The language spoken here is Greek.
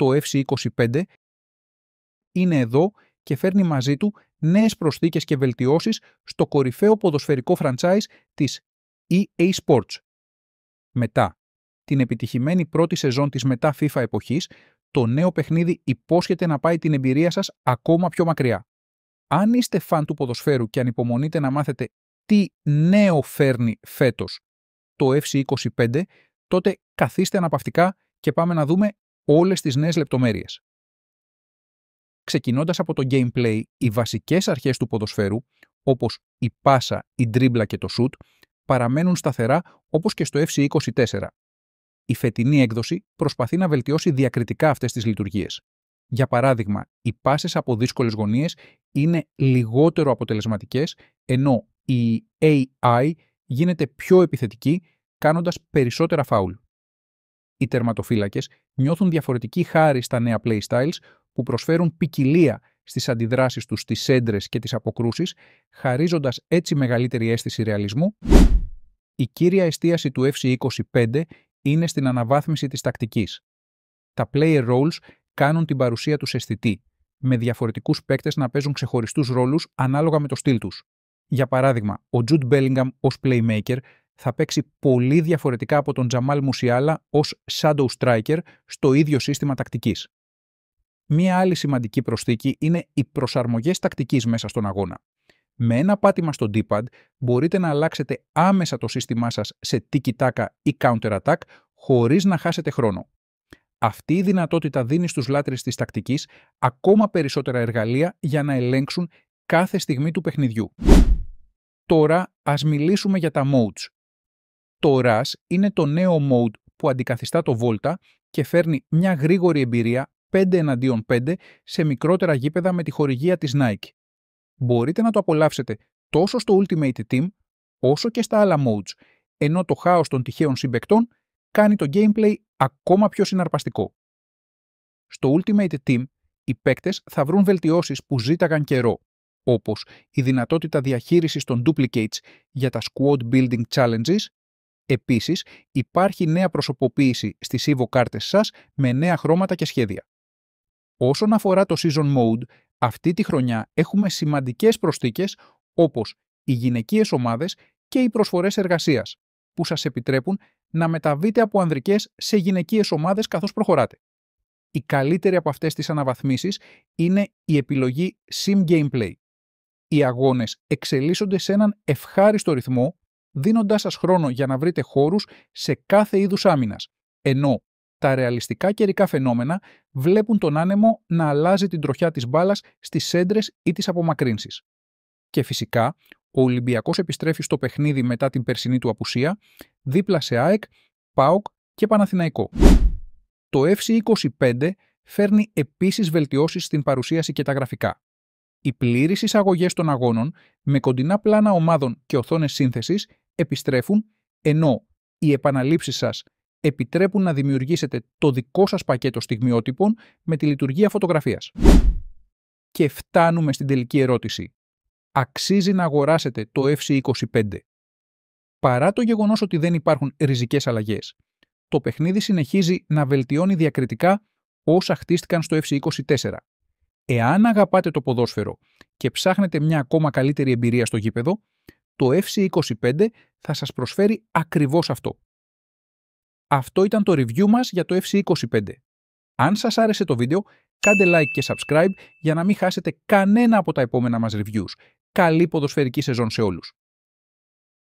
το FC25 είναι εδώ και φέρνει μαζί του νέες προσθήκες και βελτιώσεις στο κορυφαίο ποδοσφαιρικό franchise της EA Sports. Μετά, την επιτυχημένη πρώτη σεζόν της μετά FIFA εποχής, το νέο παιχνίδι υπόσχεται να πάει την εμπειρία σας ακόμα πιο μακριά. Αν είστε φαν του ποδοσφαίρου και ανυπομονείτε να μάθετε τι νέο φέρνει φέτος το FC25, τότε καθίστε αναπαυτικά και πάμε να δούμε όλες τις νέες λεπτομέρειες. Ξεκινώντας από το gameplay, οι βασικές αρχές του ποδοσφαίρου, όπως η πάσα, η τρίμπλα και το σουτ, παραμένουν σταθερά όπως και στο FC24. Η φετινή έκδοση προσπαθεί να βελτιώσει διακριτικά αυτές τις λειτουργίες. Για παράδειγμα, οι πάσες από δύσκολες γωνίες είναι λιγότερο αποτελεσματικές, ενώ η AI γίνεται πιο επιθετική, κάνοντας περισσότερα φάουλ οι τερματοφύλακες νιώθουν διαφορετική χάρη στα νέα playstyles που προσφέρουν ποικιλία στις αντιδράσεις τους στις έντρες και τις αποκρούσεις, χαρίζοντας έτσι μεγαλύτερη αίσθηση ρεαλισμού. Η κύρια εστίαση του FC25 είναι στην αναβάθμιση της τακτικής. Τα player roles κάνουν την παρουσία τους αισθητή, με διαφορετικούς παίκτες να παίζουν ξεχωριστούς ρόλους ανάλογα με το στυλ τους. Για παράδειγμα, ο Jude Bellingham ως playmaker θα παίξει πολύ διαφορετικά από τον Τζαμάλ Μουσιάλα ως shadow striker στο ίδιο σύστημα τακτικής. Μία άλλη σημαντική προσθήκη είναι οι προσαρμογές τακτικής μέσα στον αγώνα. Με ένα πάτημα στο D-pad μπορείτε να αλλάξετε άμεσα το σύστημά σας σε tiki-taka ή counter-attack χωρίς να χάσετε χρόνο. Αυτή η δυνατότητα δίνει στους λάτρεις της τακτικής ακόμα περισσότερα εργαλεία για να ελέγξουν κάθε στιγμή του παιχνιδιού. Τώρα ας μιλήσουμε για τα modes, το RAS είναι το νέο mode που αντικαθιστά το Volta και φέρνει μια γρήγορη εμπειρία 5 εναντίον 5 σε μικρότερα γήπεδα με τη χορηγία της Nike. Μπορείτε να το απολαύσετε τόσο στο Ultimate Team όσο και στα άλλα modes, ενώ το χάος των τυχαίων συμπεκτών κάνει το gameplay ακόμα πιο συναρπαστικό. Στο Ultimate Team, οι παίκτες θα βρουν βελτιώσεις που ζήταγαν καιρό, όπως η δυνατότητα διαχείρισης των duplicates για τα squad building challenges Επίσης, υπάρχει νέα προσωποποίηση στις Evo κάρτες σας με νέα χρώματα και σχέδια. Όσον αφορά το Season Mode, αυτή τη χρονιά έχουμε σημαντικές προσθήκες όπως οι γυναικείες ομάδες και οι προσφορές εργασίας, που σας επιτρέπουν να μεταβείτε από ανδρικές σε γυναικείες ομάδες καθώς προχωράτε. Η καλύτερη από αυτές τις αναβαθμίσεις είναι η επιλογή Sim Gameplay. Οι αγώνες εξελίσσονται σε έναν ευχάριστο ρυθμό δίνοντάς σας χρόνο για να βρείτε χώρους σε κάθε είδους άμυνας. Ενώ τα ρεαλιστικά καιρικά φαινόμενα βλέπουν τον άνεμο να αλλάζει την τροχιά της μπάλας στις έντρε ή τις απομακρύνσεις. Και φυσικά, ο Ολυμπιακός επιστρέφει στο παιχνίδι μετά την περσινή του απουσία, δίπλα σε ΑΕΚ, ΠΑΟΚ και Παναθηναϊκό. Το FC25 φέρνει επίσης βελτιώσεις στην παρουσίαση και τα γραφικά. Οι πλήρεις εισαγωγές των αγώνων, με κοντινά πλάνα ομάδων και οθόνες σύνθεσης, επιστρέφουν, ενώ οι επαναλήψεις σας επιτρέπουν να δημιουργήσετε το δικό σας πακέτο στιγμιότυπων με τη λειτουργία φωτογραφίας. Και φτάνουμε στην τελική ερώτηση. Αξίζει να αγοράσετε το FC25. Παρά το γεγονός ότι δεν υπάρχουν ριζικές αλλαγές, το παιχνίδι συνεχίζει να βελτιώνει διακριτικά όσα χτίστηκαν στο FC24. Εάν αγαπάτε το ποδόσφαιρο και ψάχνετε μια ακόμα καλύτερη εμπειρία στο γήπεδο, το FC25 θα σας προσφέρει ακριβώς αυτό. Αυτό ήταν το review μας για το FC25. Αν σας άρεσε το βίντεο, κάντε like και subscribe για να μην χάσετε κανένα από τα επόμενα μας reviews. Καλή ποδοσφαιρική σεζόν σε όλους!